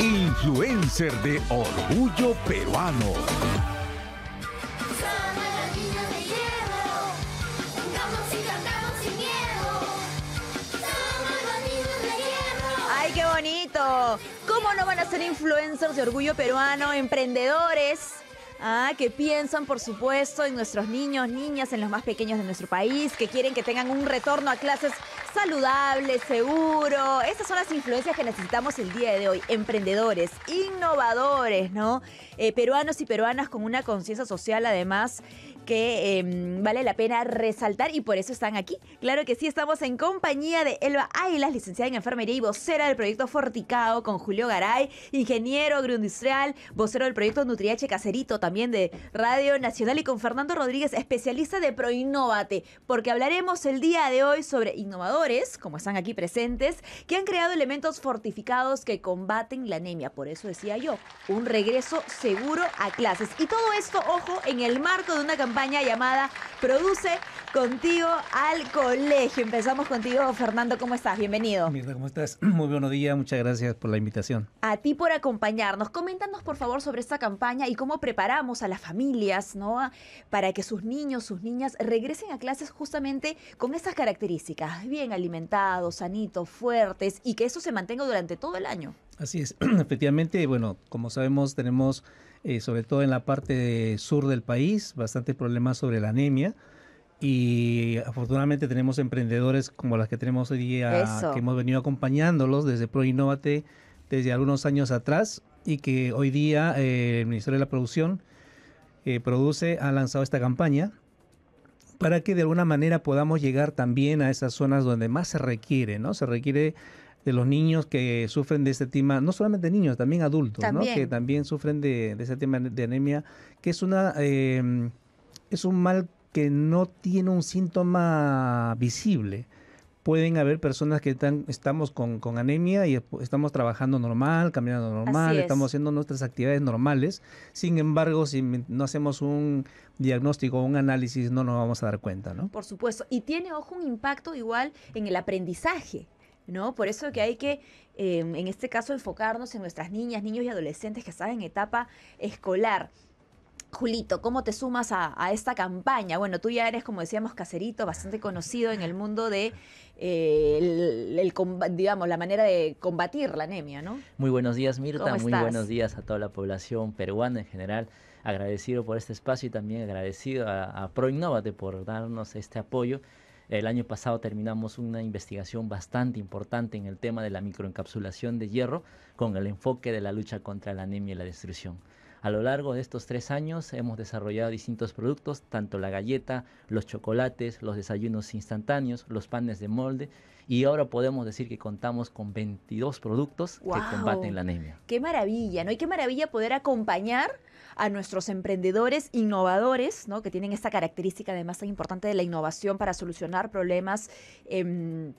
influencer de orgullo peruano. ¡Ay, qué bonito! ¿Cómo no van a ser influencers de orgullo peruano, emprendedores? Ah, que piensan, por supuesto, en nuestros niños, niñas, en los más pequeños de nuestro país, que quieren que tengan un retorno a clases saludable, seguro. Esas son las influencias que necesitamos el día de hoy. Emprendedores, innovadores, ¿no? Eh, peruanos y peruanas con una conciencia social, además, que em, vale la pena resaltar y por eso están aquí. Claro que sí, estamos en compañía de Elba Ailas... licenciada en enfermería y vocera del proyecto Forticado con Julio Garay, ingeniero agroindustrial, vocero del proyecto Nutriache Caserito también de Radio Nacional y con Fernando Rodríguez, especialista de Proinnovate, porque hablaremos el día de hoy sobre innovadores, como están aquí presentes, que han creado elementos fortificados que combaten la anemia. Por eso decía yo, un regreso seguro a clases. Y todo esto, ojo, en el marco de una campaña llamada Produce contigo al colegio. Empezamos contigo, Fernando, ¿cómo estás? Bienvenido. Mirna, ¿cómo estás? Muy buenos días, muchas gracias por la invitación. A ti por acompañarnos. Coméntanos, por favor, sobre esta campaña y cómo preparamos a las familias, ¿no? Para que sus niños, sus niñas regresen a clases justamente con esas características, bien alimentados, sanitos, fuertes y que eso se mantenga durante todo el año. Así es, efectivamente, bueno, como sabemos, tenemos eh, sobre todo en la parte sur del país, bastante problemas sobre la anemia. Y afortunadamente tenemos emprendedores como las que tenemos hoy día, que hemos venido acompañándolos desde ProInnovate desde algunos años atrás y que hoy día eh, el Ministerio de la Producción eh, produce, ha lanzado esta campaña para que de alguna manera podamos llegar también a esas zonas donde más se requiere, ¿no? Se requiere de los niños que sufren de este tema, no solamente niños, también adultos, ¿no? que también sufren de, de, este tema de anemia, que es, una, em, es un mal que no tiene un síntoma visible. Pueden haber personas que están, estamos con, anemia y estamos trabajando normal, caminando normal, estamos haciendo nuestras actividades normales. Sin embargo, si no hacemos un diagnóstico un análisis, no nos vamos a dar cuenta, ¿no? Por supuesto. Y tiene, ojo, un impacto igual en el aprendizaje por eso que hay que, em, en este caso, enfocarnos en nuestras niñas, niños y adolescentes que están en etapa escolar. Julito, ¿cómo te sumas a, esta campaña? Bueno, tú ya eres, como decíamos, caserito, bastante conocido en el mundo de, eh, la manera de combatir la anemia, ¿no? Muy buenos días, Mirta. Muy buenos días a toda la población peruana en general. Agradecido por este espacio y también agradecido a, a ProInnovate por darnos este apoyo el año pasado terminamos una investigación bastante importante en el tema de la microencapsulación de hierro con el enfoque de la lucha contra la anemia y la destrucción. A lo largo de estos tres años hemos desarrollado distintos productos, tanto la galleta, los chocolates, los desayunos instantáneos, los panes de molde y ahora podemos decir que contamos con 22 productos que combaten la anemia. ¡Qué maravilla! ¿no? Y qué maravilla poder acompañar a nuestros emprendedores innovadores, ¿no? que tienen esta característica además tan importante de la innovación para solucionar problemas. Eh,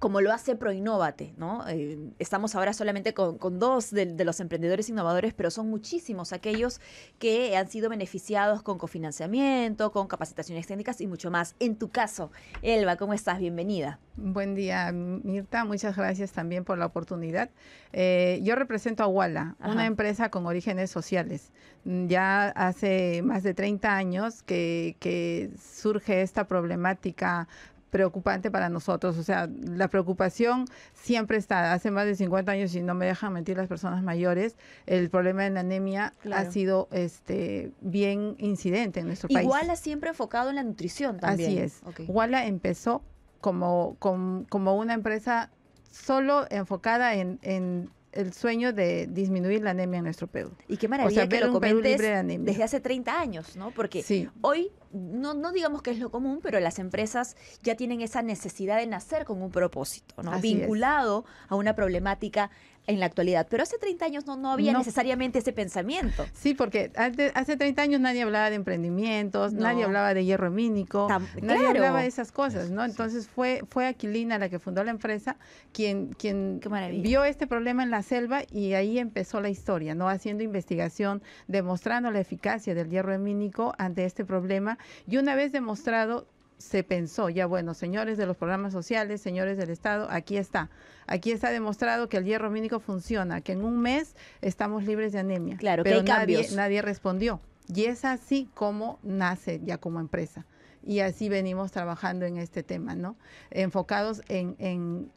como lo hace ProInnovate, ¿no? Eh, estamos ahora solamente con, dos de, los emprendedores innovadores, pero son muchísimos aquellos que han sido beneficiados con cofinanciamiento, con capacitaciones técnicas y mucho más. En tu caso, Elba, ¿cómo estás? Bienvenida. Buen día, Mirta. Muchas gracias también por la oportunidad. Eh, yo represento a Walla, una empresa con orígenes sociales. Mm, ya hace más de 30 años que, que surge esta problemática preocupante para nosotros. O sea, la preocupación siempre está. Hace más de 50 años, y no me dejan mentir las personas mayores, el problema de la anemia ha sido este bien incidente en nuestro país. país. Iguala siempre enfocado en la nutrición también. Así es. Okay. Iguala empezó como, como, una empresa solo enfocada en, el sueño de disminuir la anemia en nuestro Perú. Y qué maravilla o sea, que desde hace 30 años, ¿no? Porque hoy no, digamos que es lo común, pero las empresas ya tienen esa necesidad de nacer con un propósito, ¿no? vinculado a una problemática en la actualidad, pero hace 30 años no, no había necesariamente ese pensamiento. Sí, porque hace 30 años nadie hablaba de emprendimientos, nadie hablaba de hierro emínico, nadie hablaba de esas cosas, ¿no? Entonces fue, fue Aquilina la que fundó la empresa quien, quien vio este problema en la selva y ahí empezó la historia, ¿no? Haciendo investigación, demostrando la eficacia del hierro emínico ante este problema y una vez demostrado se pensó, ya bueno, señores de los programas sociales, señores del Estado, aquí está. Aquí está demostrado que el hierro mínico funciona, que en un mes estamos libres de anemia. Claro, pero nadie, nadie respondió. Y es así como nace ya como empresa y así venimos trabajando en este tema, ¿no? Enfocados en,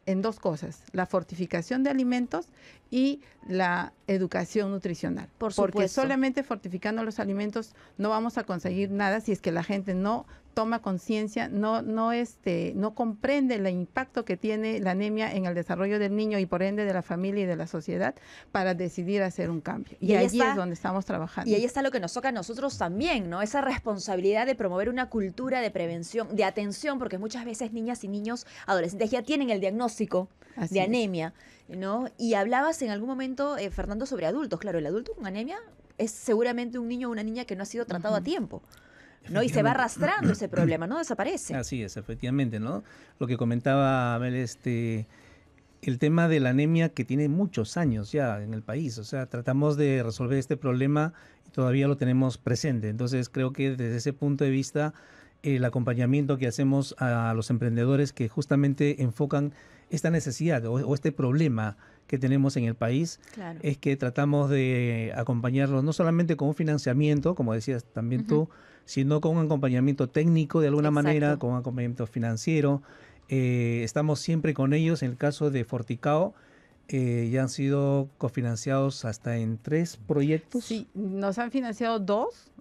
en, dos cosas, la fortificación de alimentos y la educación nutricional. Por Porque solamente fortificando los alimentos no vamos a conseguir nada si es que la gente no toma conciencia, no, no, este, no comprende el impacto que tiene la anemia en el desarrollo del niño y por ende de la familia y de la sociedad para decidir hacer un cambio. Y, ahí allí es donde estamos trabajando. Y ahí está lo que nos toca a nosotros también, ¿no? Esa responsabilidad de promover una cultura de prevención, de atención, porque muchas veces niñas y niños adolescentes ya tienen el diagnóstico de anemia, ¿no? Y hablabas en algún momento, eh, Fernando, sobre adultos. Claro, el adulto con anemia es seguramente un niño o una niña que no ha sido tratado a tiempo. ¿no? Y se va arrastrando ese problema, no desaparece. Así es, efectivamente, ¿no? Lo que comentaba Abel, este, el tema de la anemia que tiene muchos años ya en el país, o sea, tratamos de resolver este problema y todavía lo tenemos presente. Entonces, creo que desde ese punto de vista, el acompañamiento que hacemos a los emprendedores que justamente enfocan esta necesidad o este problema que tenemos en el país es que tratamos de acompañarlos no solamente con un financiamiento, como decías también tú, sino con un acompañamiento técnico de alguna manera, con un acompañamiento financiero. Eh, estamos siempre con ellos en el caso de Forticao. Eh, ya han sido cofinanciados hasta en tres proyectos. Sí, nos han financiado dos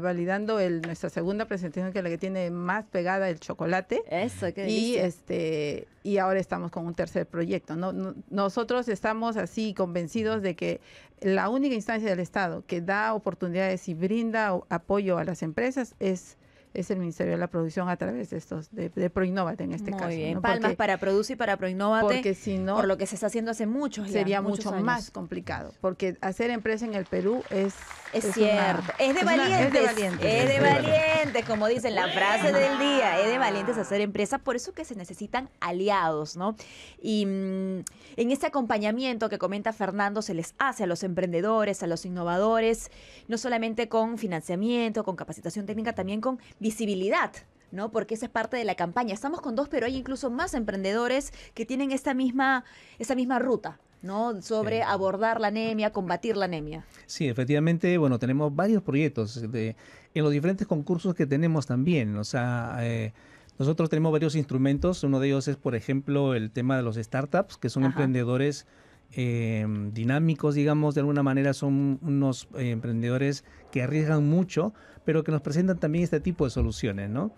validando nuestra segunda presentación, que es la que tiene más pegada el chocolate. Eso, qué Y, este, y ahora estamos con un tercer proyecto. nosotros estamos así convencidos de que la única instancia del Estado que da oportunidades y brinda apoyo a las empresas es es el Ministerio de la Producción a través de estos, de, Proinnovate en este Muy caso. Bien. Palmas para producir y para Proinnovate. Porque si no. Por lo que se está haciendo hace muchos Sería mucho más complicado. Porque hacer empresa en el Perú es. Es, cierto. de de Es de valientes como dicen, la frase del día, es de valientes hacer empresa, por eso que se necesitan aliados, ¿no? Y mm, en este acompañamiento que comenta Fernando, se les hace a los emprendedores, a los innovadores, no solamente con financiamiento, con capacitación técnica, también con visibilidad, ¿no? Porque esa es parte de la campaña. Estamos con dos, pero hay incluso más emprendedores que tienen esta misma, esa misma ruta, ¿no? sobre abordar la anemia, combatir la anemia. Sí, efectivamente, bueno, tenemos varios proyectos de, en los diferentes concursos que tenemos también. O sea, eh, nosotros tenemos varios instrumentos. Uno de ellos es, por ejemplo, el tema de los startups, que son emprendedores em, dinámicos, digamos, de alguna manera son unos eh, emprendedores que arriesgan mucho, pero que nos presentan también este tipo de soluciones, ¿no?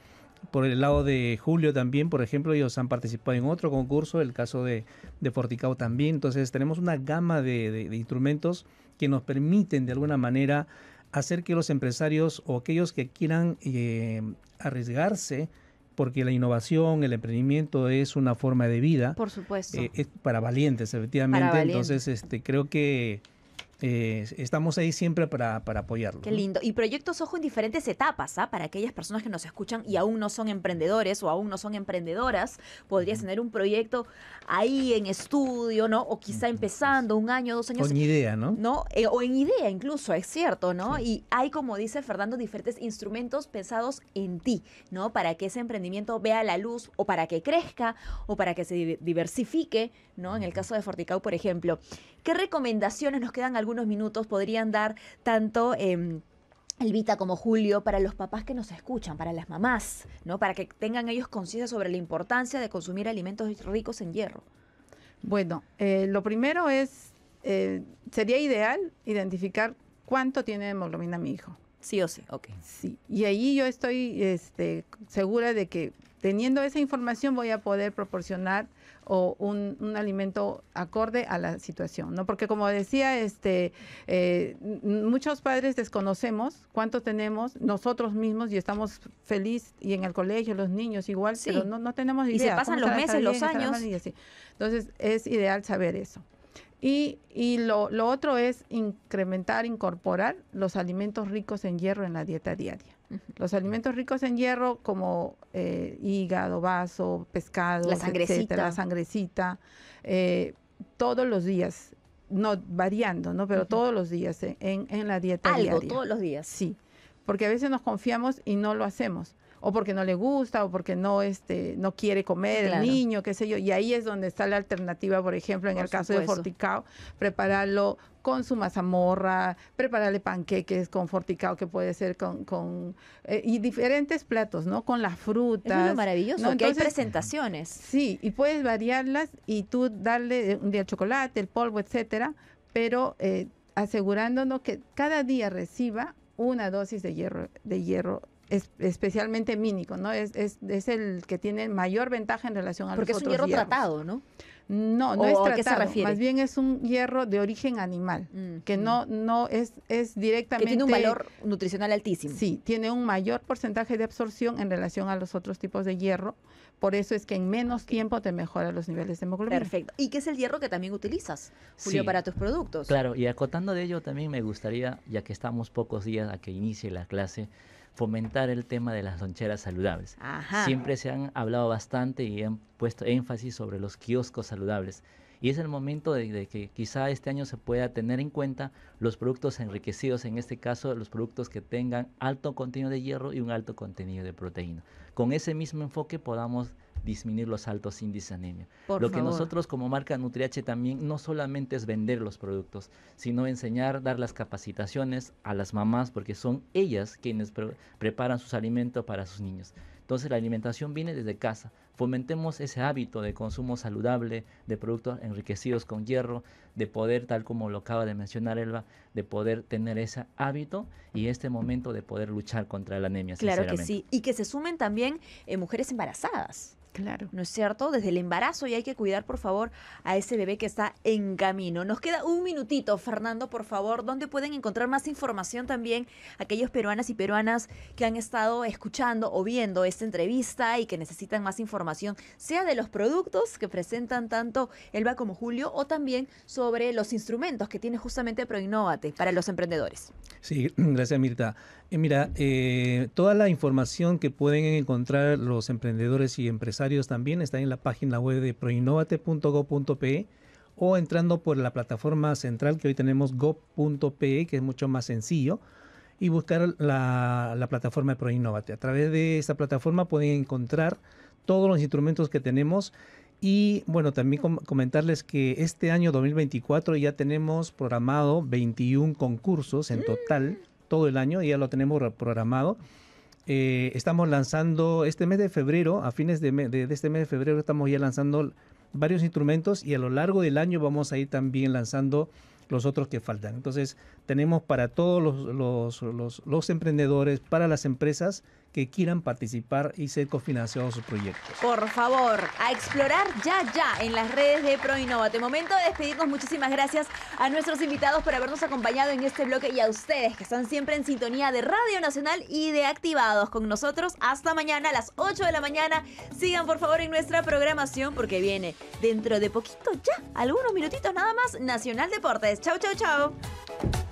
Por el lado de Julio también, por ejemplo, ellos han participado en otro concurso, el caso de, de Forticao también. Entonces tenemos una gama de, instrumentos que nos permiten de alguna manera hacer que los empresarios o aquellos que quieran eh, arriesgarse, porque la innovación, el emprendimiento es una forma de vida. Por supuesto. Eh, es para valientes, efectivamente. Entonces, este, creo que eh, estamos ahí siempre para, apoyarlo. Qué lindo. Y proyectos, ojo, en diferentes etapas, ¿ah? Para aquellas personas que nos escuchan y aún no son emprendedores o aún no son emprendedoras, podrías tener un proyecto ahí en estudio, ¿no? O quizá empezando un año, dos años. O en idea, ¿no? ¿no? Eh, o en idea incluso, es cierto, ¿no? Y hay, como dice Fernando, diferentes instrumentos pensados en ti, ¿no? Para que ese emprendimiento vea la luz o para que crezca o para que se diversifique, en el caso de Forticau, por ejemplo. ¿Qué recomendaciones nos quedan algunos minutos podrían dar tanto... Em, Elvita como Julio, para los papás que nos escuchan, para las mamás, ¿no? Para que tengan ellos conciencia sobre la importancia de consumir alimentos ricos en hierro. Bueno, eh, lo primero es, eh, sería ideal identificar cuánto tiene hemoglobina mi hijo. Sí o sí, ok. Sí, y ahí yo estoy este, segura de que teniendo esa información voy a poder proporcionar un, alimento acorde a la situación, ¿no? Porque como decía, este, eh, muchos padres desconocemos cuánto tenemos nosotros mismos y estamos feliz y en el colegio los niños igual, pero no, no tenemos idea. Y se pasan los meses, los años. Entonces es ideal saber eso. Y, lo otro es incrementar, incorporar los alimentos ricos en hierro en la dieta diaria. Los alimentos ricos en hierro como eh, hígado, vaso, pescado, la sangrecita, eh, todos los días, no variando, ¿no? pero todos los días eh, en, la dieta. Algo todos los días. Sí, porque a veces nos confiamos y no lo hacemos o porque no le gusta o porque no este no quiere comer el niño, qué sé yo, y ahí es donde está la alternativa, por ejemplo, en el caso de Forticao, prepararlo con su mazamorra, prepararle panqueques con forticado que puede ser con, con eh, y diferentes platos, ¿no? Con las frutas. Es maravilloso, hay presentaciones. Sí, y puedes variarlas y tú darle eh, un día el chocolate, el polvo, etcétera, pero eh, asegurándonos que cada día reciba una dosis de hierro, de hierro especialmente mínico, ¿no? Es, es, el que tiene mayor ventaja en relación a los otros Porque es un hierro tratado, ¿no? No, no no es tratado. Más bien es un hierro de origen animal, mm, que mm. no, no es, es directamente. Que tiene un valor nutricional altísimo. Sí, tiene un mayor porcentaje de absorción en relación a los otros tipos de hierro. Por eso es que en menos tiempo te mejora los niveles de hemoglobina. Perfecto. Y que es el hierro que también utilizas, Julio, para tus productos. Claro, y acotando de ello también me gustaría, ya que estamos pocos días a que inicie la clase, fomentar el tema de las loncheras saludables. Siempre se han hablado bastante y han puesto énfasis sobre los kioscos saludables. Y es el momento de, de, que quizá este año se pueda tener en cuenta los productos enriquecidos, en este caso los productos que tengan alto contenido de hierro y un alto contenido de proteína. Con ese mismo enfoque podamos disminuir los altos índices de anemia. Lo que nosotros como marca NutriH también no solamente es vender los productos, sino enseñar, dar las capacitaciones a las mamás, porque son ellas quienes preparan sus alimentos para sus niños. Entonces la alimentación viene desde casa. Fomentemos ese hábito de consumo saludable, de productos enriquecidos con hierro, de poder, tal como lo acaba de mencionar Elba, de poder tener ese hábito y este momento de poder luchar contra la anemia. Claro que sí. Y que se sumen también eh, mujeres embarazadas. Claro. ¿No es cierto? Desde el embarazo y hay que cuidar, por favor, a ese bebé que está en camino. Nos queda un minutito, Fernando, por favor, donde pueden encontrar más información también aquellos peruanas y peruanas que han estado escuchando o viendo esta entrevista y que necesitan más información, sea de los productos que presentan tanto Elba como Julio o también sobre los instrumentos que tiene justamente ProInnovate para los emprendedores? Sí, gracias Mirta. Eh, mira, eh, toda la información que pueden encontrar los emprendedores y empresarios también está en la página web de proinnovate.go.pe o entrando por la plataforma central que hoy tenemos go.pe, que es mucho más sencillo, y buscar la, plataforma de Proinnovate. A través de esta plataforma pueden encontrar todos los instrumentos que tenemos y bueno, también comentarles que este año 2024 ya tenemos programado 21 concursos en mm. total todo el año, ya lo tenemos programado. Eh, estamos lanzando este mes de febrero, a fines de, este mes de febrero estamos ya lanzando varios instrumentos y a lo largo del año vamos a ir también lanzando los otros que faltan. Entonces tenemos para todos los emprendedores, para las empresas que quieran participar y ser cofinanciados sus proyectos. Por favor, a explorar ya, ya en las redes de ProInnovate. Momento de despedirnos. Muchísimas gracias a nuestros invitados por habernos acompañado en este bloque y a ustedes que están siempre en sintonía de Radio Nacional y de Activados con nosotros. Hasta mañana a las 8 de la mañana. Sigan por favor en nuestra programación porque viene dentro de poquito ya, algunos minutitos nada más, Nacional Deportes. Chau, chau, chau.